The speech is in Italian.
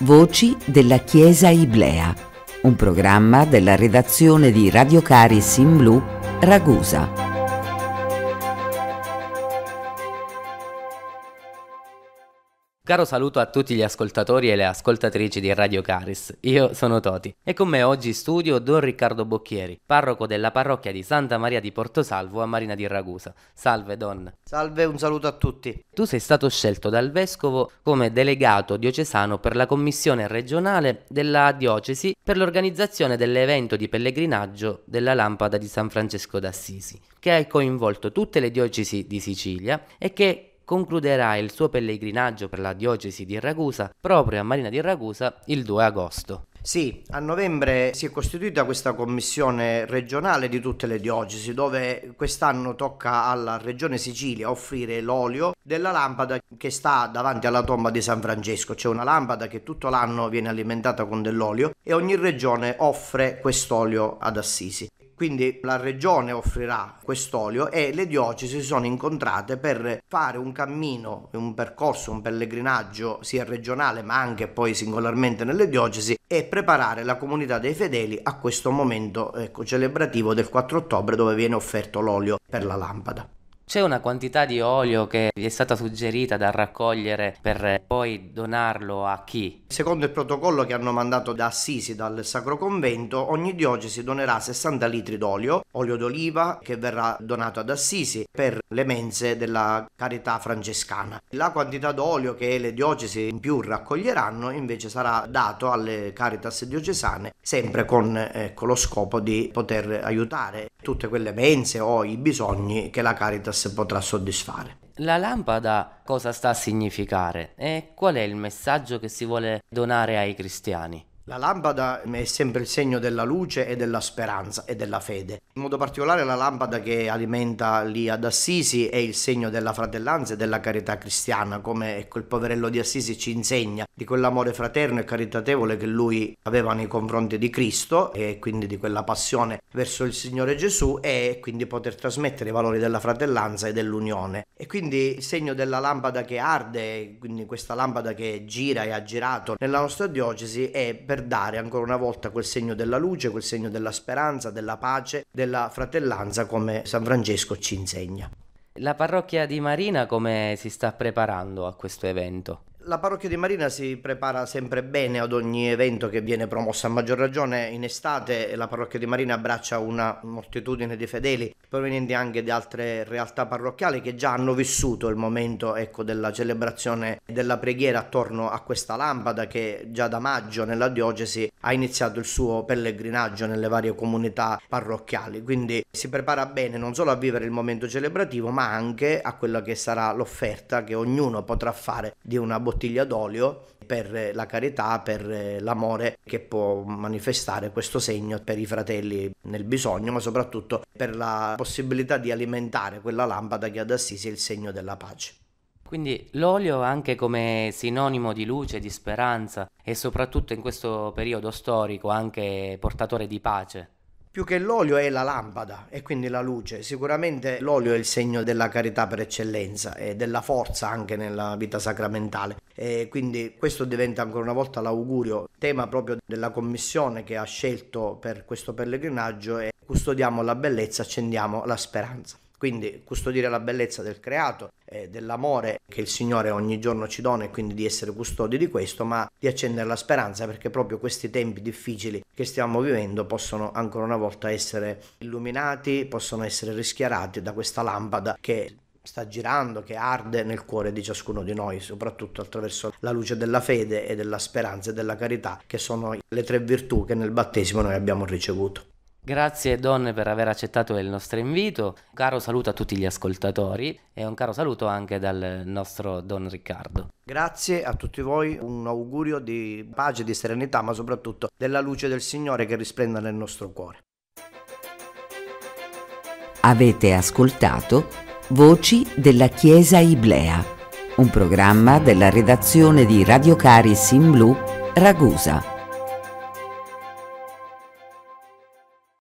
Voci della Chiesa Iblea, un programma della redazione di Radio Caris in Blu, Ragusa. caro saluto a tutti gli ascoltatori e le ascoltatrici di Radio Caris. Io sono Toti e con me oggi in studio Don Riccardo Bocchieri, parroco della parrocchia di Santa Maria di Portosalvo a Marina di Ragusa. Salve Don. Salve, un saluto a tutti. Tu sei stato scelto dal vescovo come delegato diocesano per la commissione regionale della diocesi per l'organizzazione dell'evento di pellegrinaggio della lampada di San Francesco d'Assisi, che ha coinvolto tutte le diocesi di Sicilia e che concluderà il suo pellegrinaggio per la diocesi di Ragusa proprio a Marina di Ragusa il 2 agosto. Sì, a novembre si è costituita questa commissione regionale di tutte le diocesi, dove quest'anno tocca alla regione Sicilia offrire l'olio della lampada che sta davanti alla tomba di San Francesco. C'è una lampada che tutto l'anno viene alimentata con dell'olio e ogni regione offre quest'olio ad Assisi. Quindi la regione offrirà quest'olio e le diocesi si sono incontrate per fare un cammino, un percorso, un pellegrinaggio sia regionale ma anche poi singolarmente nelle diocesi e preparare la comunità dei fedeli a questo momento ecco, celebrativo del 4 ottobre dove viene offerto l'olio per la lampada. C'è una quantità di olio che vi è stata suggerita da raccogliere per eh, poi donarlo a chi? Secondo il protocollo che hanno mandato da Assisi dal Sacro Convento, ogni diocesi donerà 60 litri d'olio, olio d'oliva che verrà donato ad Assisi per le mense della carità francescana. La quantità d'olio che le diocesi in più raccoglieranno invece sarà dato alle caritas diocesane, sempre con ecco, lo scopo di poter aiutare tutte quelle mense o i bisogni che la Caritas potrà soddisfare. La lampada cosa sta a significare e qual è il messaggio che si vuole donare ai cristiani? La lampada è sempre il segno della luce e della speranza e della fede. In modo particolare la lampada che alimenta lì ad Assisi è il segno della fratellanza e della carità cristiana, come quel poverello di Assisi ci insegna, di quell'amore fraterno e caritatevole che lui aveva nei confronti di Cristo e quindi di quella passione verso il Signore Gesù e quindi poter trasmettere i valori della fratellanza e dell'unione. E quindi il segno della lampada che arde, quindi questa lampada che gira e ha girato nella nostra diocesi è per dare ancora una volta quel segno della luce, quel segno della speranza, della pace, della fratellanza come San Francesco ci insegna. La parrocchia di Marina come si sta preparando a questo evento? La parrocchia di Marina si prepara sempre bene ad ogni evento che viene promosso, a maggior ragione in estate la parrocchia di Marina abbraccia una moltitudine di fedeli provenienti anche da altre realtà parrocchiali che già hanno vissuto il momento ecco, della celebrazione della preghiera attorno a questa lampada che già da maggio nella diocesi ha iniziato il suo pellegrinaggio nelle varie comunità parrocchiali, quindi si prepara bene non solo a vivere il momento celebrativo ma anche a quella che sarà l'offerta che ognuno potrà fare di una bottiglia bottiglia d'olio per la carità, per l'amore che può manifestare questo segno per i fratelli nel bisogno, ma soprattutto per la possibilità di alimentare quella lampada che ad Assisi è il segno della pace. Quindi l'olio anche come sinonimo di luce, di speranza e soprattutto in questo periodo storico anche portatore di pace più che l'olio è la lampada e quindi la luce. Sicuramente l'olio è il segno della carità per eccellenza e della forza anche nella vita sacramentale. E quindi questo diventa ancora una volta l'augurio, tema proprio della commissione che ha scelto per questo pellegrinaggio è custodiamo la bellezza, accendiamo la speranza. Quindi custodire la bellezza del creato, eh, dell'amore che il Signore ogni giorno ci dona e quindi di essere custodi di questo, ma di accendere la speranza perché proprio questi tempi difficili che stiamo vivendo possono ancora una volta essere illuminati, possono essere rischiarati da questa lampada che sta girando, che arde nel cuore di ciascuno di noi, soprattutto attraverso la luce della fede e della speranza e della carità, che sono le tre virtù che nel battesimo noi abbiamo ricevuto. Grazie donne per aver accettato il nostro invito, un caro saluto a tutti gli ascoltatori e un caro saluto anche dal nostro Don Riccardo. Grazie a tutti voi, un augurio di pace, di serenità, ma soprattutto della luce del Signore che risplenda nel nostro cuore. Avete ascoltato Voci della Chiesa Iblea, un programma della redazione di Radio Caris in Blu, Ragusa.